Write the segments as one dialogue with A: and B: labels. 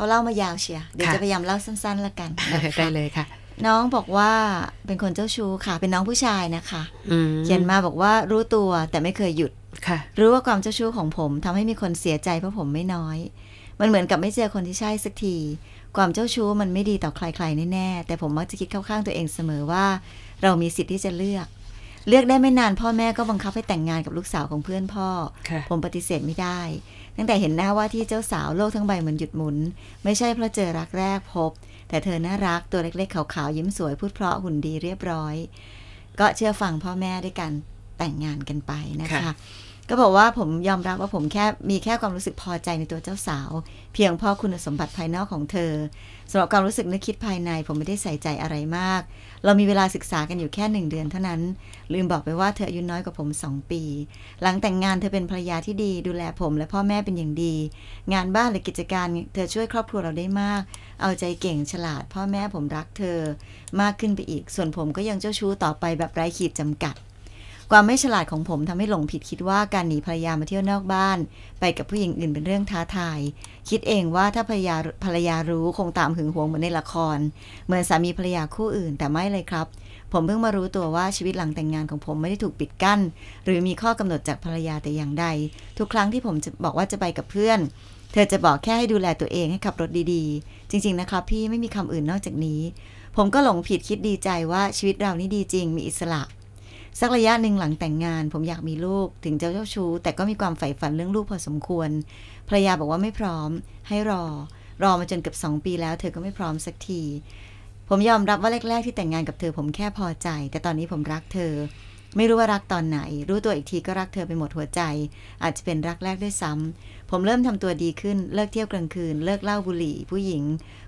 A: เขาเล่ามายาวเชียเดี๋ยวจะพยายามเล่าสั้นๆละกันได้เลยค่ะ น้องบอกว่าเป็นคนเจ้าชู้ค่ะเป็นน้องผู้ชายนะคะเขียนมาบอกว่ารู้ตัวแต่ไม่เคยหยุดค่ะ รู้ว่าความเจ้าชู้ของผม ทำให้มีคนเสียใจเพราะผมไม่น้อย มันเหมือนกับไม่เจอคนที่ใช่สักที ความเจ้าชู้มันไม่ดีต่อใครๆ แน่ๆแต่ผมมักจะคิดเข้าข้างตัวเองเสมอว่าเรามีสิทธิ์ที่จะเลือกเลือกได้ไม่นานพ่อแม่ก็บังคับให้แต่งงานกับลูกสาวของเพื่อนพ่อ ผมปฏิเสธไม่ได้ ตั้งแต่เห็นหน้าว่าที่เจ้าสาวโลกทั้งใบเหมือนหยุดหมุน ไม่ใช่เพราะเจอรักแรกพบ แต่เธอน่ารักตัวเล็กๆขาวๆยิ้มสวยพูดเพราะหุ่นดีเรียบร้อย ก็เชื่อฟังพ่อแม่ด้วยกันแต่งงานกันไปนะคะคะก็บอกว่าผมยอมรับว่าผมแค่มีแค่ความรู้สึกพอใจในตัวเจ้าสาว เพียงพอคุณสมบัติภายนอกของเธอสำหรับความรู้สึกนึกคิดภายในผมไม่ได้ใส่ใจอะไรมาก เรามีเวลาศึกษากันอยู่แค่หนึ่งเดือนเท่านั้น ลืมบอกไปว่าเธออายุน้อยกว่าผมสองปี หลังแต่งงานเธอเป็นภรรยาที่ดีดูแลผมและพ่อแม่เป็นอย่างดี งานบ้านหรือกิจการเธอช่วยครอบครัวเราได้มากเอาใจเก่งฉลาด พ่อแม่ผมรักเธอมากขึ้นไปอีก ส่วนผมก็ยังเจ้าชู้ต่อไปแบบไร้ขีดจำกัดความไม่ฉลาดของผมทำให้หลงผิดคิดว่าการหนีภรรยามาเที่ยวนอกบ้าน ไปกับผู้หญิงอื่นเป็นเรื่องท้าทาย คิดเองว่าถ้าภรรยาภรรยารู้คงตามหึงหวงเหมือนในละครเหมือนสามีภรรยาคู่อื่นแต่ไม่เลยครับ ผมเพิ่งมารู้ตัวว่าชีวิตหลังแต่งงานของผมไม่ได้ถูกปิดกั้น หรือมีข้อกำหนดจากภรรยาแต่อย่างใด ทุกครั้งที่ผมจะบอกว่าจะไปกับเพื่อนเธอจะบอกแค่ให้ดูแลตัวเองให้ขับรถดีๆ จริง ๆนะครับ พี่ไม่มีคำอื่นนอกจากนี้ ผมก็หลงผิดคิดดีใจว่าชีวิตเรานี่ดีจริงมีอิสระสักระยะหนึ่งหลังแต่งงาน ผมอยากมีลูกถึงเจ้าเจ้าชู้แต่ก็มีความใฝ่ฝันเรื่องลูกพอสมควรภรรยาบอกว่าไม่พร้อม ให้รอ รอมาจนเกือบสองปีแล้ว เธอก็ไม่พร้อมสักที ผมยอมรับว่าแรกๆที่แต่งงานกับเธอผมแค่พอใจ แต่ตอนนี้ผมรักเธอ ไม่รู้ว่ารักตอนไหน รู้ตัวอีกทีก็รักเธอไปหมดหัวใจ อาจจะเป็นรักแรกด้วยซ้ำ ผมเริ่มทำตัวดีขึ้นเลิกเที่ยวกลางคืน เลิกเล่าบุหรี่ ผู้หญิง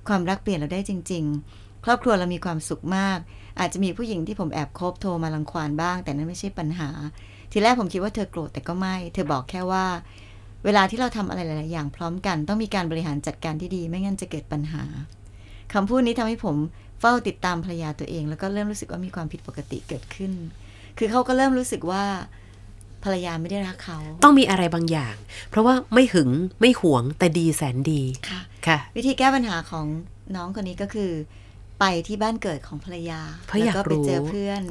A: ความรักเปลี่ยนเราได้จริงครอบครัวเรามีความสุขมาก อาจจะมีผู้หญิงที่ผมแอบคบโทรมาลังควานบ้าง แต่นั้นไม่ใช่ปัญหา ทีแรกผมคิดว่าเธอโกรธแต่ก็ไม่เธอบอกแค่ว่า เวลาที่เราทำอะไรหลายอย่างพร้อมกันต้องมีการบริหารจัดการที่ดี ไม่งั้นจะเกิดปัญหา คำพูดนี้ทำให้ผมเฝ้าติดตามภรรยาตัวเอง แล้วก็เริ่มรู้สึก
B: ว่ามีความผิดปกติเกิด
A: ขึ้น คือเขาก็เริ่มรู้สึกว่าภรรยาไม่ได้รักเขาต้
B: องมีอะไรบางอย่าง เพราะว่าไม่หึงไม่หวงแต่ดีแสนดีค่ะค่ะ
A: วิธีแก้ปัญหาของน้องคนนี้ก็คือไปที่บ้านเกิดของภรรยาแล้วก็ไปเจอเพื่อน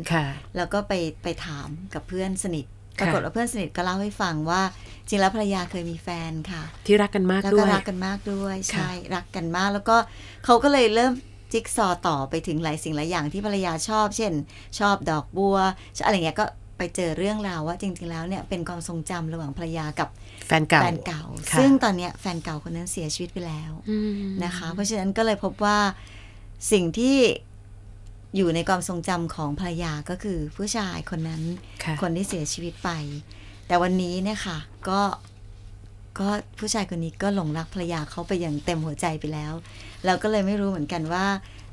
A: แล้วก็ไปไปถามกับเพื่อนสนิทปรากฏว่าเพื่อนสนิทก็เล่าให้ฟังว่าจริงแล้วภรรยาเคยมีแฟนค่ะ ที่รักกันมากด้วยแล้วก็รักกันมากด้วย ใช่รักกันมากแล้วก็เขาก็เลยเริ่มจิ๊กซอต่อไปถึงหลายสิ่งหลายอย่างที่ภรรยาชอบ เช่นชอบดอกบัวอะไรเงี้ยก็ไปเจอเรื่องราวว่า จริงๆแล้วเนี่ยเป็นความทรงจำระหว่างภรรยากับ
B: แฟนเก่าแฟนเก่า ซึ่ง
A: ตอนเนี้ยแฟนเก่าคนนั้นเสียชีวิตไปแล้วนะคะเพราะฉะนั้นก็เลยพบว่าสิ่งที่อยู่ในความทรงจำของภรรยาก็คือ ผู้ชายคนนั้นคคนที่เสียชีวิตไป แต่วันนี้เนี่ยค่ะ ก็ก็ผู้ชายคนนี้ก็หลงรักภรรยาเขาไปอย่างเต็มหัวใจไปแล้วเราก็เลยไม่รู้เหมือนกันว่า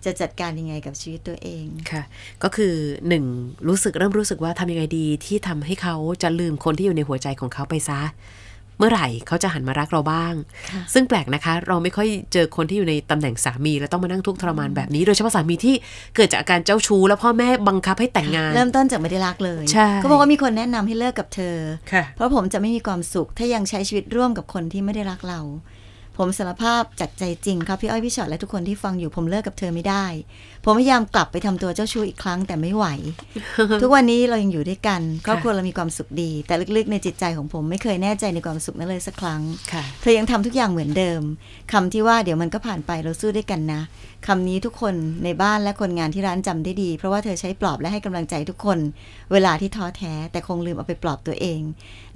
A: จะจัดการยังไงกับชีวิตตัวเอง
B: ค่ะ ก็คือหนึ่งรู้สึกเริ่มรู้สึกว่าทำยังไงดี ที่ทำให้เขาจะลืมคนที่อยู่ในหัวใจของเขาไปซะเมื่อไหร่เขาจะหันมารักเราบ้าง ซึ่งแปลกนะคะ เราไม่ค่อยเจอคนที่อยู่ในตำแหน่งสามีแล้วต้องมานั่งทุกข์ทรมานแบบนี้ โดยเฉพาะสามีที่เกิดจากอาการเจ้าชู้แล้วพ่อแม่บังคับให้แต่งงาน เริ่มต้นจากไม่ได้รักเลยเขาบ
A: อกว่ามีคนแนะนำให้เลิกกับเธอ เพราะผมจะไม่มีความสุขถ้ายังใช้ชีวิตร่วมกับคนที่ไม่ได้รักเราผมสารภาพจากใจจริงครับ พี่อ้อยพี่ชอดและทุกคนที่ฟังอยู่ผมเลิกกับเธอไม่ได้ ผมพยายามกลับไปทำตัวเจ้าชู้อีกครั้งแต่ไม่ไหว ทุกวันนี้เรายังอยู่ด้วยกันครอบครัวเรามีความสุขดี แต่ลึกๆ ในจิตใจของผมไม่เคยแน่ใจในความสุขนั้นเลยสักครั้งเธอยังทำทุกอย่างเหมือนเดิม คำที่ว่าเดี๋ยวมันก็ผ่านไปเราสู้ด้วยกันนะ คำนี้ทุกคนในบ้านและคนงานที่ร้านจำได้ดี เพราะว่าเธอใช้ปลอบและให้กำลังใจทุกคน เวลาที่ท้อแท้ แต่คงลืมเอาไปปลอบตัวเอง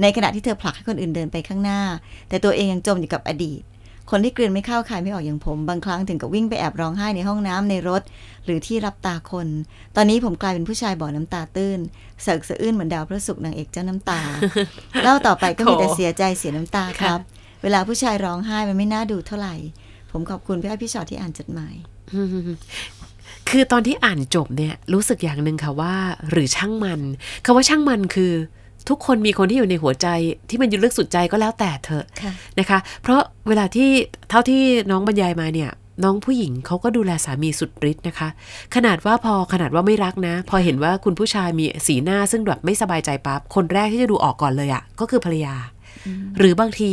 A: ในขณะที่เธอผลักให้คนอื่นเดินไปข้างหน้า แต่ตัวเองยังจมอยู่กับอดีตคนที่กลืนไม่เข้าคายไม่ออกอย่างผม บางครั้งถึงกับวิ่งไปแอบร้องไห้ในห้องน้ำในรถ หรือที่รับตาคน ตอนนี้ผมกลายเป็นผู้ชายบ่อน้ำตา ตื้นเสกสะอื้นเหมือนดาวพระศุกร์นางเอกเจ้าน้ำตาเล่าต่อไปก็มีแต่เสียใจเสียน้ำตาครับ เวลาผู้ชายร้องไห้มันไม่น่าดูเท่าไหร่ผมขอบคุณพี่อ้อยพี่ชอตที่อ่านจดหมาย
B: คือตอนที่อ่านจบเนี่ย รู้สึกอย่างหนึ่งค่ะว่า หรือช่างมันคาว่าช่างมันคือทุกคนมีคนที่อยู่ในหัวใจที่มันอยู่ลึกสุดใจก็แล้วแต่เถอะนะคะ เพราะเวลาที่เท่าที่น้องบรรยายมาเนี่ย น้องผู้หญิงเขาก็ดูแลสามีสุดฤทธิ์นะคะ ขนาดว่าพอขนาดว่าไม่รักนะ พอเห็นว่าคุณผู้ชายมีสีหน้า ซึ่งแบบไม่สบายใจปั๊บคนแรกที่จะดูออกก่อนเลยอะ่ะก็คือภรรยา หรือบางที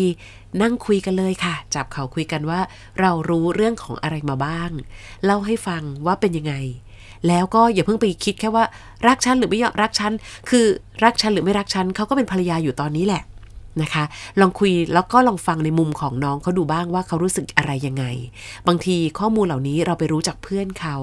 B: นั่งคุยกันเลยค่ะ จับเขาคุยกันว่าเรารู้เรื่องของอะไรมาบ้างเล่าให้ฟังว่าเป็นยังไงแล้วก็อย่าเพิ่งไปคิดแค่ว่ารักฉันหรือไม่รักฉัน คือ รักฉันหรือไม่รักฉันเขาก็เป็นภรรยาอยู่ตอนนี้แหละนะคะ ลองคุยแล้วก็ลองฟังในมุมของน้องเขาดูบ้างว่าเขารู้สึกอะไรยังไง บางทีข้อมูลเหล่านี้เราไปรู้จากเพื่อนเขา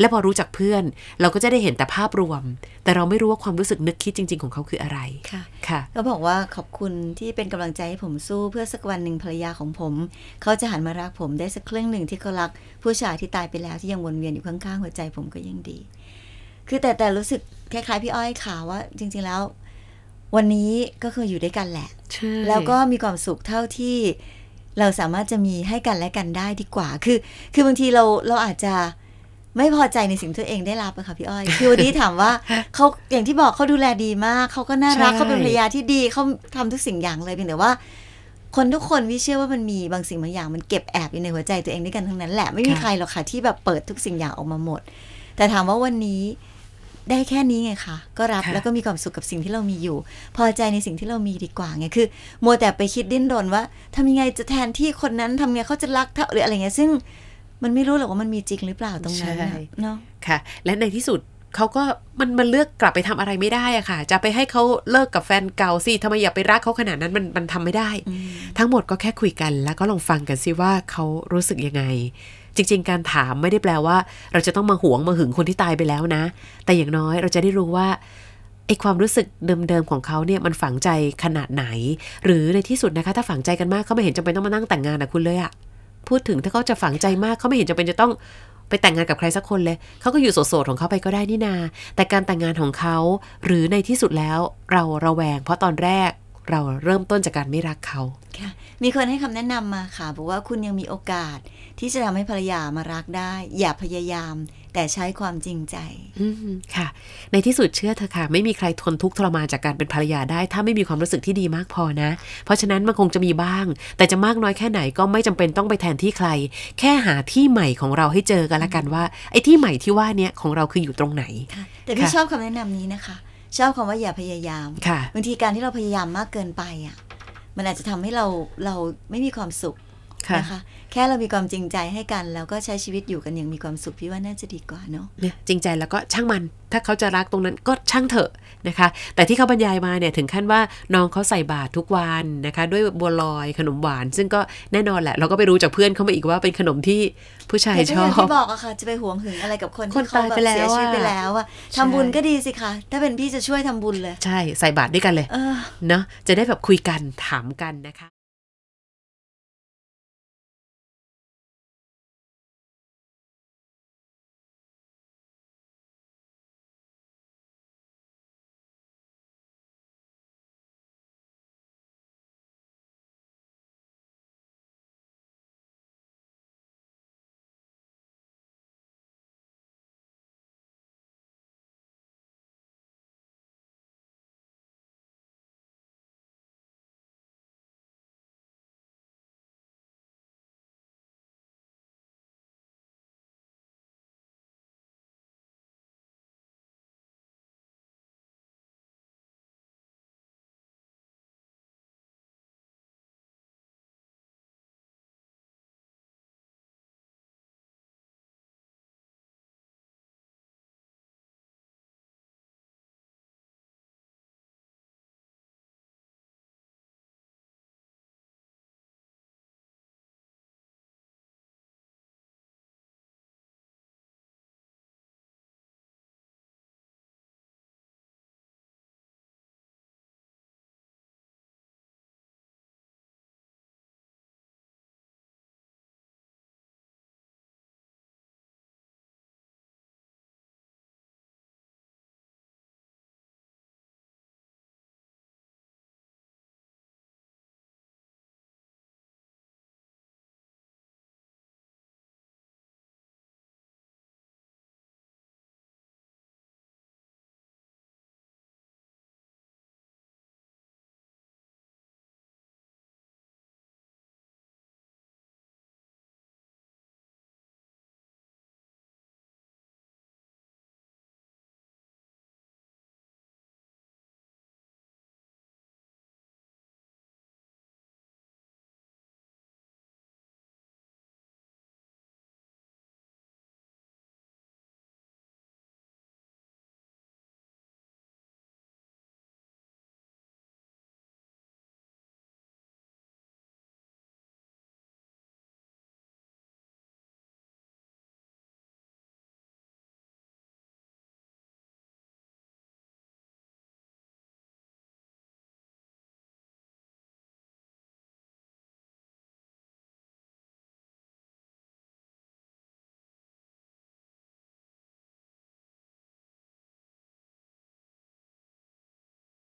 B: และพอรู้จากเพื่อน เราก็จะได้เห็นแต่ภาพรวม แต่เราไม่รู้ว่าความรู้สึกนึกคิดจริงๆของเขาคืออะไรค่ะค่ะ
A: ก็บอกว่าขอบคุณที่เป็นกำลังใจให้ผมสู้เพื่อสักวันหนึ่งภรรยาของผม เขาจะหันมารักผมได้สักครึ่งหนึ่งที่เขารักผู้ชายที่ตายไปแล้ว ที่ยังวนเวียนอยู่ข้างๆหัวใจผมก็ยังดี คือแต่แต่รู้สึกคล้าย ๆ พี่อ้อยค่ะว่า จริง ๆแล้ว วันนี้ก็คืออยู่ด้วยกันแหละแล้วก็มีความสุขเท่าที่ เราสามารถจะมีให้กันและกันได้ดีกว่าคือ คือบางทีเราเราอาจจะไม่พอใจในสิ่งที่ตัวเองได้รับอะค่ะพี่อ้อยคือวันนี้ถามว่าเขาอย่างที่บอกเขาดูแลดีมากเขาก็น่ารักเขาเป็นภรรยาที่ดีเขาทำทุกสิ่งอย่างเลยเพียงแต่ว่า คนทุกคนวิเชื่อว่ามันมีบางสิ่งบางอย่างมันเก็บแอบอยู่ในหัวใจตัวเองด้วยกันทั้งนั้น แหละไม่มีใครหรอกค่ะที่แบบเปิดทุกสิ่งอย่างออกมาหมด แต่ถามว่าวันนี้ได้แค่นี้ไงคะก็รับแล้วก็มีความสุขกับสิ่งที่เรามีอยู่ พอใจในสิ่งที่เรามีดีกว่าไงคือมัวแต่ไปคิดดิ้นรนว่า ทำยังไงจะแทนที่คนนั้นทำไงเขาจะรักเท่าหรืออะไรเงี้
B: ยซึ่งมันไม่รู้หรอกว่ามันมีจริงหรือเปล่าตรงนั้นเนาะ ค่ะ และในที่สุดเขาก็มันมันเลือกกลับไปทำอะไรไม่ได้อะค่ะ จะไปให้เขาเลิกกับแฟนเก่าสิทำไมอย่าไปรักเขาขนาดนั้นมันมันทำไม่ได้ ทั้งหมดก็แค่คุยกันแล้วก็ลองฟังกันสิว่าเขารู้สึกยังไง จริง ๆการถามไม่ได้แปลว่า เราจะต้องมาหวงมาหึงคนที่ตายไปแล้วนะ แต่อย่างน้อยเราจะได้รู้ว่าไอความรู้สึกเดิมๆของเขาเนี่ยมันฝังใจขนาดไหน หรือในที่สุดนะคะ ถ้าฝังใจกันมากเขาไม่เห็นจำเป็นต้องมานั่งแต่งงานนะคุณเลยอะพูดถึงถ้าเขาจะฝังใจมากเขาไม่เห็นจะเป็นจะต้องไปแต่งงานกับใครสักคนเลยเขาก็อยู่โสดๆของเขาไปก็ได้นี่นา แต่การแต่งงานของเขาหรือในที่สุดแล้วเราระแวง เพราะตอนแรกเราเริ่มต้นจากการไม่รักเขาค่
A: ะมีคนให้คำแนะนำมาค่ะบอกว่าคุณยังมีโอกาสที่จะทำให้ภรรยามารักได้ อย่าพยายามแต่ใช้ความจริงใจ
B: ค่ะ ในที่สุดเชื่อเธอค่ะไม่มีใครทนทุกข์ทรมานจากการเป็นภรรยาได้ ถ้าไม่มีความรู้สึกที่ดีมากพอนะ เพราะฉะนั้นมันคงจะมีบ้าง แต่จะมากน้อยแค่ไหนก็ไม่จำเป็นต้องไปแทนที่ใคร แค่หาที่ใหม่ของเราให้เจอกันละกันว่า ไอ้ที่ใหม่ที่ว่าเนี้ยของเราคืออยู่ตรงไหนแต่พี่ชอบ
A: คำแนะนำนี้นะคะ ชอบคำว่าอย่าพยายามบางทีการที่เราพยายามมากเกินไปอ่ะมันอาจจะทำให้เราเราไม่มีความสุขนะคะแค่เรามีความจริง
B: ใจให้กันแล้วก็ใช้ชีวิตอยู่กันอย่างมีความสุขพี่ว่าน่าจะดีกว่าเนาะเนี่ยจริงใจแล้วก็ช่างมัน ถ้าเขาจะรักตรงนั้นก็ช่างเถอะนะคะ แต่ที่เขาบรรยายมาเนี่ยถึงขั้นว่าน้องเขาใส่บาตรทุกวันนะคะ ด้วยบัวลอยขนมหวาน ซึ่งก็แน่นอนแหละ เราก็ไปรู้จากเพื่อนเขามาอีกว่าเป็นขนมที่ผู้ชายชอบที่บอกอ
A: ะค่ะจะไปหวงหึงอะไรกับคนคนที่เขาแบบเสียชีวิตไปแล้วอะทำบุญก็ดีสิคะถ้าเป็นพี่จะช่วยทำบุญเลย
B: ใช่ใส่บาตรด้วยกันเลยเนาะจะได้แบบคุยกันถามกันนะคะ